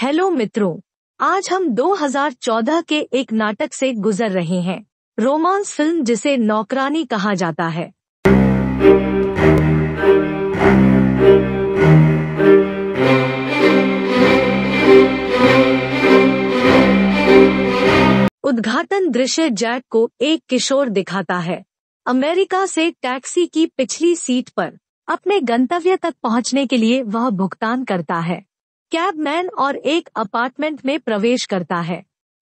Hello मित्रों आज हम 2014 के एक नाटक से गुजर रहे हैं रोमांस फिल्म जिसे नौकरानी कहा जाता है उद्घाटन दृश्य जैक को एक किशोर दिखाता है अमेरिका से टैक्सी की पिछली सीट पर अपने गंतव्य तक पहुंचने के लिए वह भुगतान करता है कैबमैन और एक अपार्टमेंट में प्रवेश करता है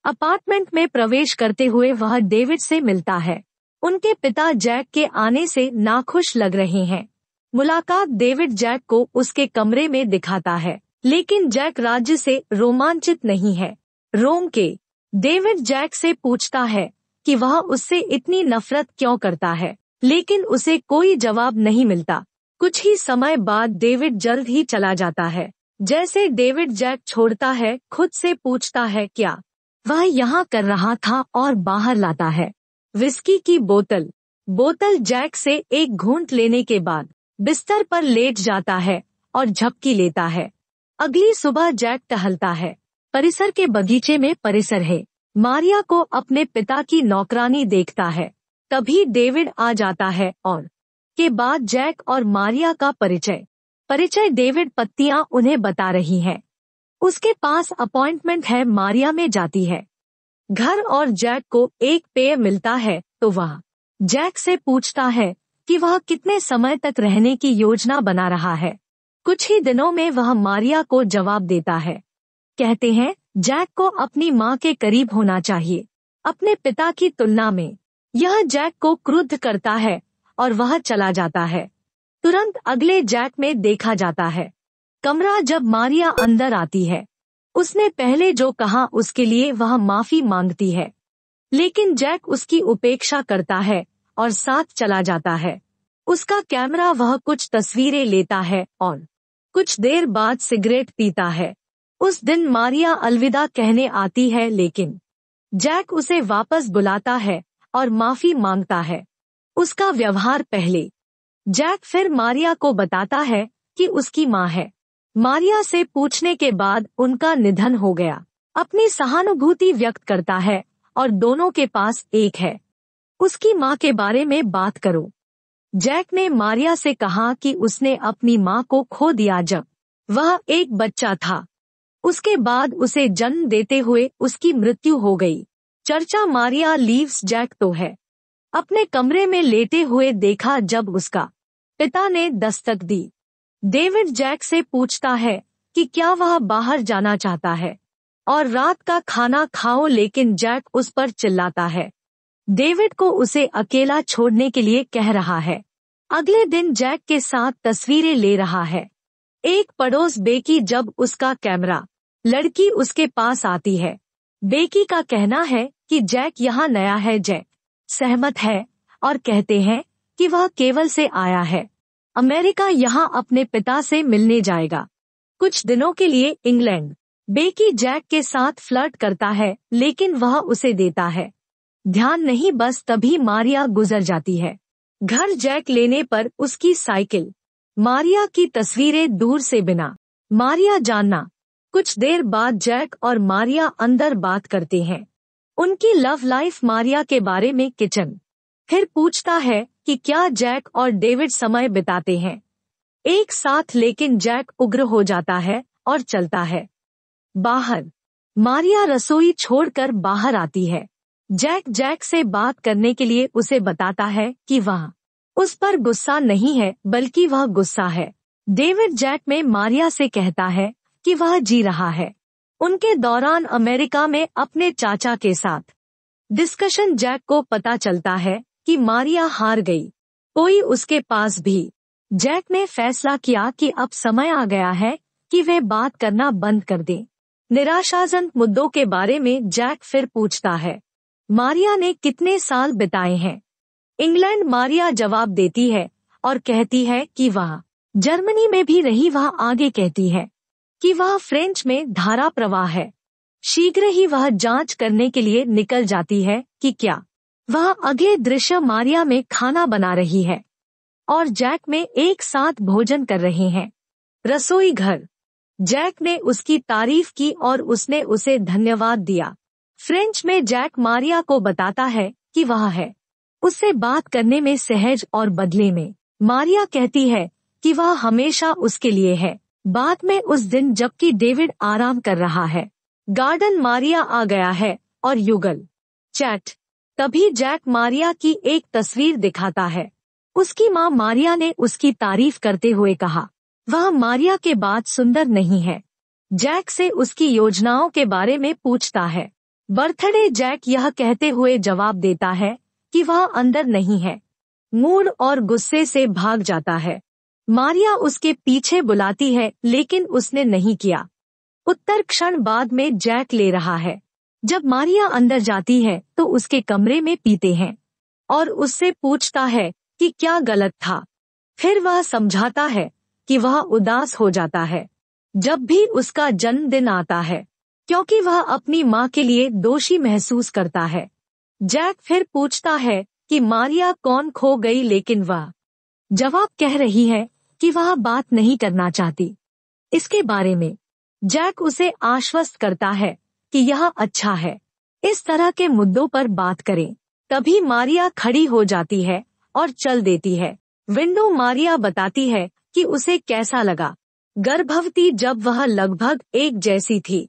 अपार्टमेंट में प्रवेश करते हुए वह डेविड से मिलता है उनके पिता जैक के आने से नाखुश लग रहे हैं मुलाकात डेविड जैक को उसके कमरे में दिखाता है लेकिन जैक राज्य से रोमांचित नहीं है रोम के डेविड जैक से पूछता है कि वह उससे इतनी नफरत क्यों करता है लेकिन उसे कोई जवाब नहीं मिलता कुछ ही समय बाद डेविड जल्द ही चला जाता है जैसे डेविड जैक छोड़ता है खुद से पूछता है क्या वह यहाँ कर रहा था और बाहर लाता है विस्की की बोतल बोतल जैक से एक घूंट लेने के बाद बिस्तर पर लेट जाता है और झपकी लेता है अगली सुबह जैक टहलता है परिसर के बगीचे में परिसर है मारिया को अपने पिता की नौकरानी देखता है तभी डेविड आ जाता है और के बाद जैक और मारिया का परिचय परिचय डेविड पत्तियां उन्हें बता रही हैं। उसके पास अपॉइंटमेंट है मारिया में जाती है घर और जैक को एक पेय मिलता है तो वह जैक से पूछता है कि वह कितने समय तक रहने की योजना बना रहा है कुछ ही दिनों में वह मारिया को जवाब देता है कहते हैं जैक को अपनी माँ के करीब होना चाहिए अपने पिता की तुलना में यह जैक को क्रुद्ध करता है और वह चला जाता है तुरंत अगले जैक में देखा जाता है कमरा जब मारिया अंदर आती है उसने पहले जो कहा उसके लिए वह माफी मांगती है लेकिन जैक उसकी उपेक्षा करता है और साथ चला जाता है उसका कैमरा वह कुछ तस्वीरें लेता है और कुछ देर बाद सिगरेट पीता है उस दिन मारिया अलविदा कहने आती है लेकिन जैक उसे वापस बुलाता है और माफी मांगता है उसका व्यवहार पहले जैक फिर मारिया को बताता है कि उसकी माँ है मारिया से पूछने के बाद उनका निधन हो गया अपनी सहानुभूति व्यक्त करता है और दोनों के पास एक है उसकी माँ के बारे में बात करो जैक ने मारिया से कहा कि उसने अपनी माँ को खो दिया जब वह एक बच्चा था उसके बाद उसे जन्म देते हुए उसकी मृत्यु हो गई चर्चा मारिया लीव्स जैक तो है अपने कमरे में लेटे हुए देखा जब उसका पिता ने दस्तक दी डेविड जैक से पूछता है कि क्या वह बाहर जाना चाहता है और रात का खाना खाओ लेकिन जैक उस पर चिल्लाता है डेविड को उसे अकेला छोड़ने के लिए कह रहा है अगले दिन जैक के साथ तस्वीरें ले रहा है एक पड़ोस बेकी जब उसका कैमरा लड़की उसके पास आती है बेकी का कहना है कि जैक यहाँ नया है जैक सहमत है और कहते हैं कि वह केवल से आया है अमेरिका यहाँ अपने पिता से मिलने जाएगा कुछ दिनों के लिए इंग्लैंड बेकी जैक के साथ फ्लर्ट करता है लेकिन वह उसे देता है ध्यान नहीं बस तभी मारिया गुजर जाती है घर जैक लेने पर उसकी साइकिल मारिया की तस्वीरें दूर से बिना मारिया जानना कुछ देर बाद जैक और मारिया अंदर बात करते हैं उनकी लव लाइफ मारिया के बारे में किचन फिर पूछता है कि क्या जैक और डेविड समय बिताते हैं एक साथ लेकिन जैक उग्र हो जाता है और चलता है बाहर मारिया रसोई छोड़कर बाहर आती है जैक जैक से बात करने के लिए उसे बताता है कि वह उस पर गुस्सा नहीं है बल्कि वह गुस्सा है डेविड जैक में मारिया से कहता है कि वह जी रहा है उनके दौरान अमेरिका में अपने चाचा के साथ डिस्कशन जैक को पता चलता है कि मारिया हार गई कोई उसके पास भी जैक ने फैसला किया कि अब समय आ गया है कि वे बात करना बंद कर दें निराशाजनक मुद्दों के बारे में जैक फिर पूछता है मारिया ने कितने साल बिताए हैं इंग्लैंड मारिया जवाब देती है और कहती है कि वह जर्मनी में भी रही वह आगे कहती है कि वह फ्रेंच में धारा प्रवाह है शीघ्र ही वह जांच करने के लिए निकल जाती है कि क्या वह अगले दृश्य मारिया में खाना बना रही है और जैक में एक साथ भोजन कर रहे हैं रसोई घर जैक ने उसकी तारीफ की और उसने उसे धन्यवाद दिया फ्रेंच में जैक मारिया को बताता है कि वह है उससे बात करने में सहज और बदले में मारिया कहती है कि वह हमेशा उसके लिए है बाद में उस दिन जबकि डेविड आराम कर रहा है गार्डन मारिया आ गया है और युगल चैट तभी जैक मारिया की एक तस्वीर दिखाता है उसकी माँ मारिया ने उसकी तारीफ करते हुए कहा वह मारिया के बाद सुंदर नहीं है जैक से उसकी योजनाओं के बारे में पूछता है बर्थडे जैक यह कहते हुए जवाब देता है कि वह अंदर नहीं है मूड और गुस्से से भाग जाता है मारिया उसके पीछे बुलाती है लेकिन उसने नहीं किया उत्तर क्षण बाद में जैक ले रहा है जब मारिया अंदर जाती है तो उसके कमरे में पीते हैं और उससे पूछता है कि क्या गलत था फिर वह समझाता है कि वह उदास हो जाता है जब भी उसका जन्मदिन आता है क्योंकि वह अपनी माँ के लिए दोषी महसूस करता है जैक फिर पूछता है कि मारिया कौन खो गई लेकिन वह जवाब कह रही है कि वह बात नहीं करना चाहती इसके बारे में जैक उसे आश्वस्त करता है कि यह अच्छा है इस तरह के मुद्दों पर बात करें तभी मारिया खड़ी हो जाती है और चल देती है विंडो मारिया बताती है कि उसे कैसा लगा गर्भवती जब वह लगभग एक जैसी थी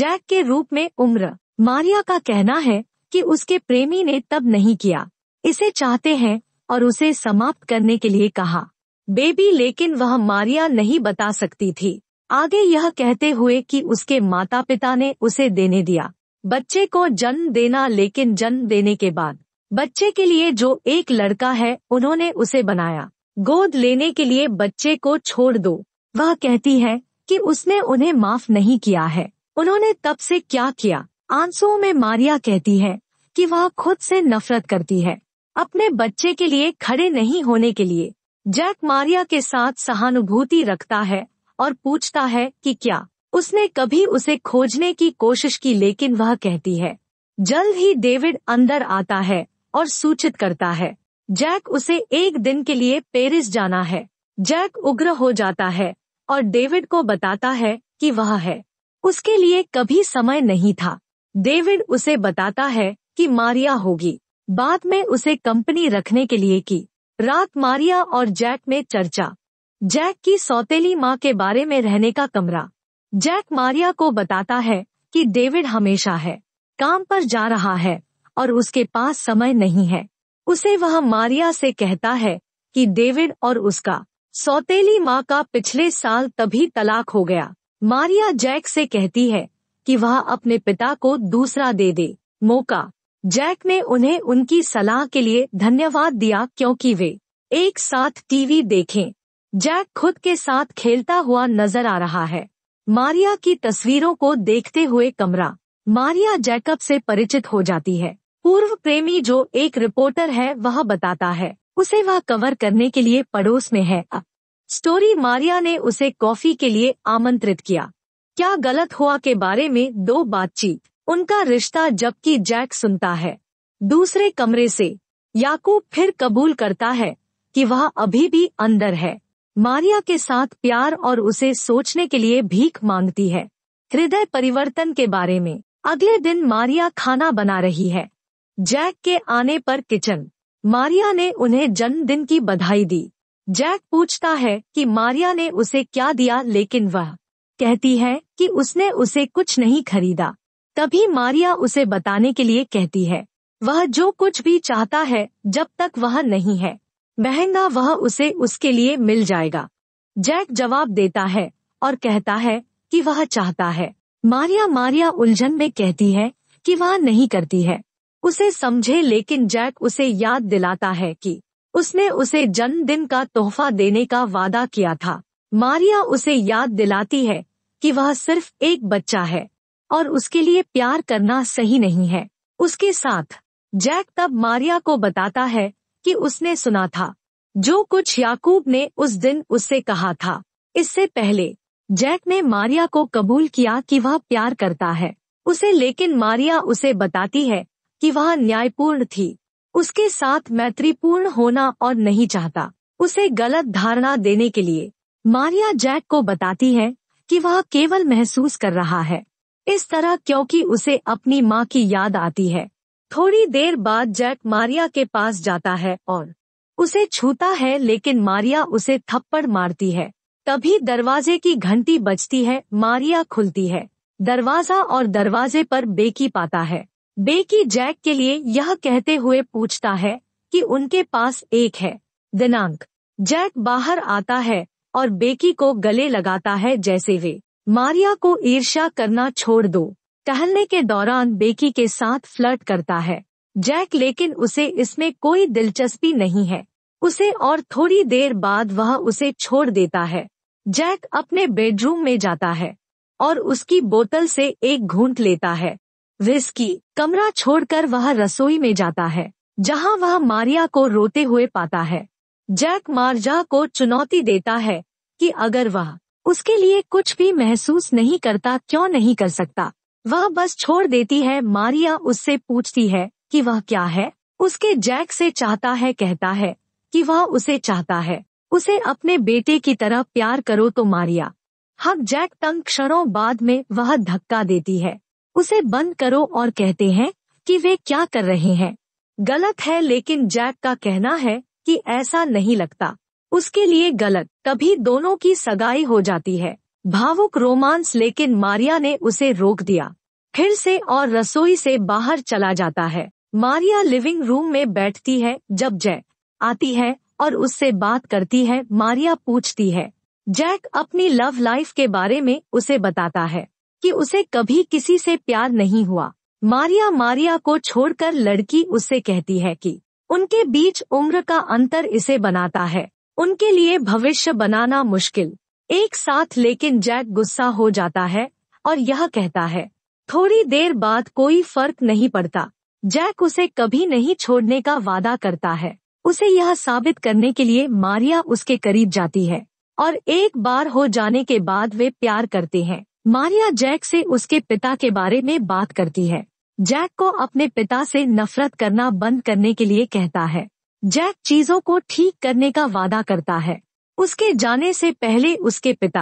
जैक के रूप में उम्र मारिया का कहना है कि उसके प्रेमी ने तब नहीं किया इसे चाहते हैं और उसे समाप्त करने के लिए कहा बेबी लेकिन वह मारिया नहीं बता सकती थी आगे यह कहते हुए कि उसके माता पिता ने उसे देने दिया बच्चे को जन्म देना लेकिन जन्म देने के बाद बच्चे के लिए जो एक लड़का है उन्होंने उसे बनाया गोद लेने के लिए बच्चे को छोड़ दो वह कहती है कि उसने उन्हें माफ नहीं किया है उन्होंने तब से क्या किया आंसुओं में मारिया कहती है कि वह खुद से नफरत करती है अपने बच्चे के लिए खड़े नहीं होने के लिए जैक मारिया के साथ सहानुभूति रखता है और पूछता है कि क्या उसने कभी उसे खोजने की कोशिश की लेकिन वह कहती है जल्द ही डेविड अंदर आता है और सूचित करता है जैक उसे एक दिन के लिए पेरिस जाना है जैक उग्र हो जाता है और डेविड को बताता है कि वह है उसके लिए कभी समय नहीं था डेविड उसे बताता है कि मारिया होगी बाद में उसे कंपनी रखने के लिए की रात मारिया और जैक में चर्चा जैक की सौतेली माँ के बारे में रहने का कमरा जैक मारिया को बताता है कि डेविड हमेशा है काम पर जा रहा है और उसके पास समय नहीं है उसे वह मारिया से कहता है कि डेविड और उसका सौतेली माँ का पिछले साल तभी तलाक हो गया मारिया जैक से कहती है कि वह अपने पिता को दूसरा दे दे मौका जैक ने उन्हें उनकी सलाह के लिए धन्यवाद दिया क्योंकि वे एक साथ टीवी देखें जैक खुद के साथ खेलता हुआ नजर आ रहा है मारिया की तस्वीरों को देखते हुए कमरा मारिया जैकब से परिचित हो जाती है पूर्व प्रेमी जो एक रिपोर्टर है वह बताता है उसे वह कवर करने के लिए पड़ोस में है स्टोरी मारिया ने उसे कॉफी के लिए आमंत्रित किया क्या गलत हुआ के बारे में दो बातचीत उनका रिश्ता जबकि जैक सुनता है दूसरे कमरे से याकूब फिर कबूल करता है कि वह अभी भी अंदर है मारिया के साथ प्यार और उसे सोचने के लिए भीख मांगती है हृदय परिवर्तन के बारे में अगले दिन मारिया खाना बना रही है जैक के आने पर किचन मारिया ने उन्हें जन्मदिन की बधाई दी जैक पूछता है कि मारिया ने उसे क्या दिया लेकिन वह कहती है कि उसने उसे कुछ नहीं खरीदा तभी मारिया उसे बताने के लिए कहती है वह जो कुछ भी चाहता है जब तक वह नहीं है महंगा वह उसे उसके लिए मिल जाएगा जैक जवाब देता है और कहता है कि वह चाहता है मारिया मारिया उलझन में कहती है कि वह नहीं करती है उसे समझे लेकिन जैक उसे याद दिलाता है कि उसने उसे जन्मदिन का तोहफा देने का वादा किया था मारिया उसे याद दिलाती है कि वह सिर्फ एक बच्चा है और उसके लिए प्यार करना सही नहीं है उसके साथ जैक तब मारिया को बताता है कि उसने सुना था जो कुछ याकूब ने उस दिन उससे कहा था इससे पहले जैक ने मारिया को कबूल किया कि वह प्यार करता है उसे लेकिन मारिया उसे बताती है कि वह न्यायपूर्ण थी उसके साथ मैत्रीपूर्ण होना और नहीं चाहता उसे गलत धारणा देने के लिए मारिया जैक को बताती है कि वह केवल महसूस कर रहा है इस तरह क्योंकि उसे अपनी माँ की याद आती है थोड़ी देर बाद जैक मारिया के पास जाता है और उसे छूता है लेकिन मारिया उसे थप्पड़ मारती है तभी दरवाजे की घंटी बजती है मारिया खुलती है दरवाजा और दरवाजे पर बेकी पाता है बेकी जैक के लिए यह कहते हुए पूछता है कि उनके पास एक है दिनांक जैक बाहर आता है और बेकी को गले लगाता है जैसे वे मारिया को ईर्ष्या करना छोड़ दो टहलने के दौरान बेकी के साथ फ्लर्ट करता है जैक लेकिन उसे इसमें कोई दिलचस्पी नहीं है उसे और थोड़ी देर बाद वह उसे छोड़ देता है जैक अपने बेडरूम में जाता है और उसकी बोतल से एक घूंट लेता है विस्की कमरा छोड़कर वह रसोई में जाता है जहां वह मारिया को रोते हुए पाता है जैक मारजा को चुनौती देता है कि अगर वह उसके लिए कुछ भी महसूस नहीं करता क्यों नहीं कर सकता वह बस छोड़ देती है मारिया उससे पूछती है कि वह क्या है उसके जैक से चाहता है कहता है कि वह उसे चाहता है उसे अपने बेटे की तरह प्यार करो तो मारिया हक जैक तंग क्षणों बाद में वह धक्का देती है उसे बंद करो और कहते हैं कि वे क्या कर रहे हैं गलत है लेकिन जैक का कहना है कि ऐसा नहीं लगता उसके लिए गलत कभी दोनों की सगाई हो जाती है भावुक रोमांस लेकिन मारिया ने उसे रोक दिया फिर से और रसोई से बाहर चला जाता है मारिया लिविंग रूम में बैठती है जब जय आती है और उससे बात करती है मारिया पूछती है जैक अपनी लव लाइफ के बारे में उसे बताता है कि उसे कभी किसी से प्यार नहीं हुआ मारिया मारिया को छोड़कर लड़की उससे कहती है कि उनके बीच उम्र का अंतर इसे बनाता है उनके लिए भविष्य बनाना मुश्किल एक साथ लेकिन जैक गुस्सा हो जाता है और यह कहता है थोड़ी देर बाद कोई फर्क नहीं पड़ता जैक उसे कभी नहीं छोड़ने का वादा करता है उसे यह साबित करने के लिए मारिया उसके करीब जाती है और एक बार हो जाने के बाद वे प्यार करते हैं मारिया जैक से उसके पिता के बारे में बात करती है जैक को अपने पिता से नफरत करना बंद करने के लिए कहता है जैक चीजों को ठीक करने का वादा करता है उसके जाने से पहले उसके पिता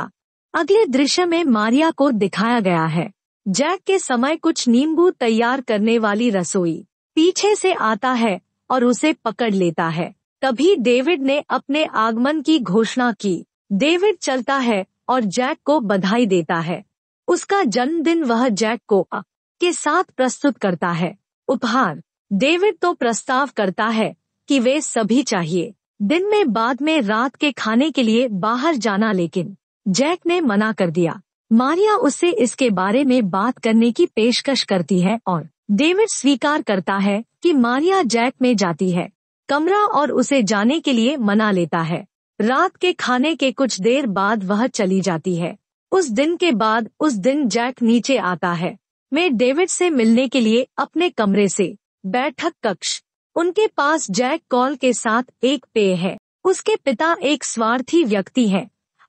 अगले दृश्य में मारिया को दिखाया गया है जैक के समय कुछ नींबू तैयार करने वाली रसोई पीछे से आता है और उसे पकड़ लेता है तभी डेविड ने अपने आगमन की घोषणा की डेविड चलता है और जैक को बधाई देता है उसका जन्मदिन वह जैक को के साथ प्रस्तुत करता है उपहार डेविड तो प्रस्ताव करता है कि वे सभी चाहिए दिन में बाद में रात के खाने के लिए बाहर जाना लेकिन जैक ने मना कर दिया मारिया उससे इसके बारे में बात करने की पेशकश करती है और डेविड स्वीकार करता है कि मारिया जैक में जाती है कमरा और उसे जाने के लिए मना लेता है रात के खाने के कुछ देर बाद वह चली जाती है उस दिन के बाद उस दिन जैक नीचे आता है मैं डेविड से मिलने के लिए अपने कमरे से बैठक कक्ष उनके पास जैक कॉल के साथ एक पेय है उसके पिता एक स्वार्थी व्यक्ति है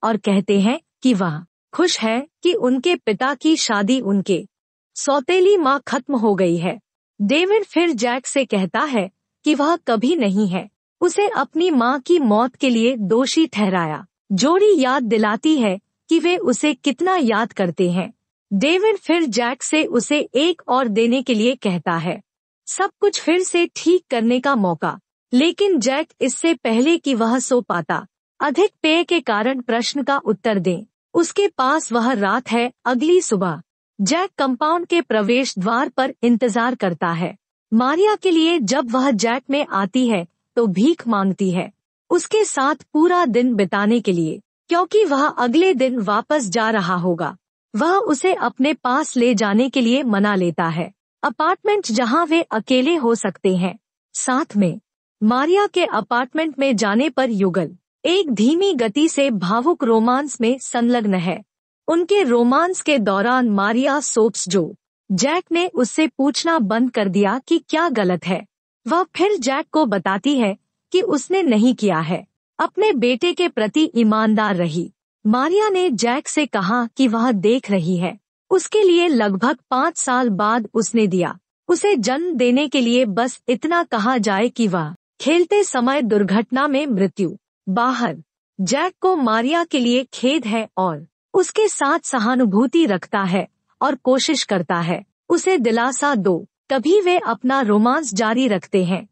और कहते हैं कि वह खुश है कि उनके पिता की शादी उनके सौतेली माँ खत्म हो गई है डेविड फिर जैक से कहता है कि वह कभी नहीं है उसे अपनी माँ की मौत के लिए दोषी ठहराया जोड़ी याद दिलाती है कि वे उसे कितना याद करते हैं डेविड फिर जैक से उसे एक और देने के लिए कहता है सब कुछ फिर से ठीक करने का मौका लेकिन जैक इससे पहले कि वह सो पाता अधिक पेय के कारण प्रश्न का उत्तर दे उसके पास वह रात है अगली सुबह जैक कंपाउंड के प्रवेश द्वार पर इंतजार करता है मारिया के लिए जब वह जैक में आती है तो भीख मांगती है उसके साथ पूरा दिन बिताने के लिए क्योंकि वह अगले दिन वापस जा रहा होगा वह उसे अपने पास ले जाने के लिए मना लेता है अपार्टमेंट जहां वे अकेले हो सकते हैं साथ में मारिया के अपार्टमेंट में जाने पर युगल एक धीमी गति से भावुक रोमांस में संलग्न है उनके रोमांस के दौरान मारिया सोप्स जो जैक ने उससे पूछना बंद कर दिया कि क्या गलत है वह फिर जैक को बताती है कि उसने नहीं किया है अपने बेटे के प्रति ईमानदार रही मारिया ने जैक से कहा कि वह देख रही है उसके लिए लगभग पाँच साल बाद उसने दिया उसे जन्म देने के लिए बस इतना कहा जाए कि वह खेलते समय दुर्घटना में मृत्यु बाहर जैक को मारिया के लिए खेद है और उसके साथ सहानुभूति रखता है और कोशिश करता है उसे दिलासा दो तभी वे अपना रोमांस जारी रखते हैं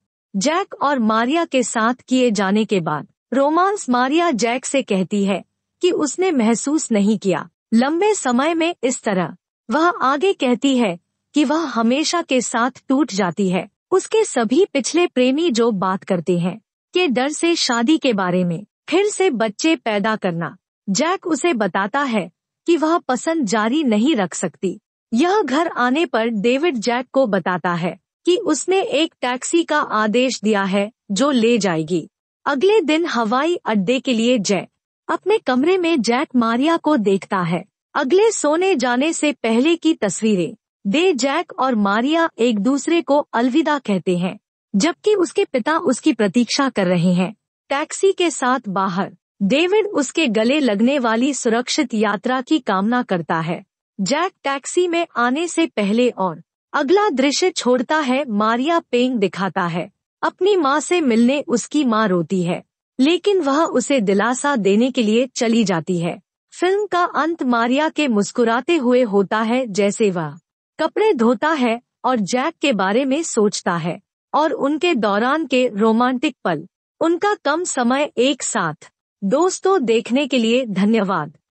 जैक और मारिया के साथ किए जाने के बाद रोमांस मारिया जैक से कहती है कि उसने महसूस नहीं किया लंबे समय में इस तरह वह आगे कहती है कि वह हमेशा के साथ टूट जाती है उसके सभी पिछले प्रेमी जो बात करते हैं के डर से शादी के बारे में फिर से बच्चे पैदा करना जैक उसे बताता है कि वह पसंद जारी नहीं रख सकती यह घर आने पर डेविड जैक को बताता है कि उसने एक टैक्सी का आदेश दिया है जो ले जाएगी अगले दिन हवाई अड्डे के लिए जैक अपने कमरे में जैक मारिया को देखता है अगले सोने जाने से पहले की तस्वीरें दे जैक और मारिया एक दूसरे को अलविदा कहते हैं जबकि उसके पिता उसकी प्रतीक्षा कर रहे हैं टैक्सी के साथ बाहर डेविड उसके गले लगने वाली सुरक्षित यात्रा की कामना करता है जैक टैक्सी में आने से पहले और अगला दृश्य छोड़ता है मारिया पेंग दिखाता है अपनी माँ से मिलने उसकी माँ रोती है लेकिन वह उसे दिलासा देने के लिए चली जाती है फिल्म का अंत मारिया के मुस्कुराते हुए होता है जैसे वह कपड़े धोता है और जैक के बारे में सोचता है और उनके दौरान के रोमांटिक पल उनका कम समय एक साथ दोस्तों देखने के लिए धन्यवाद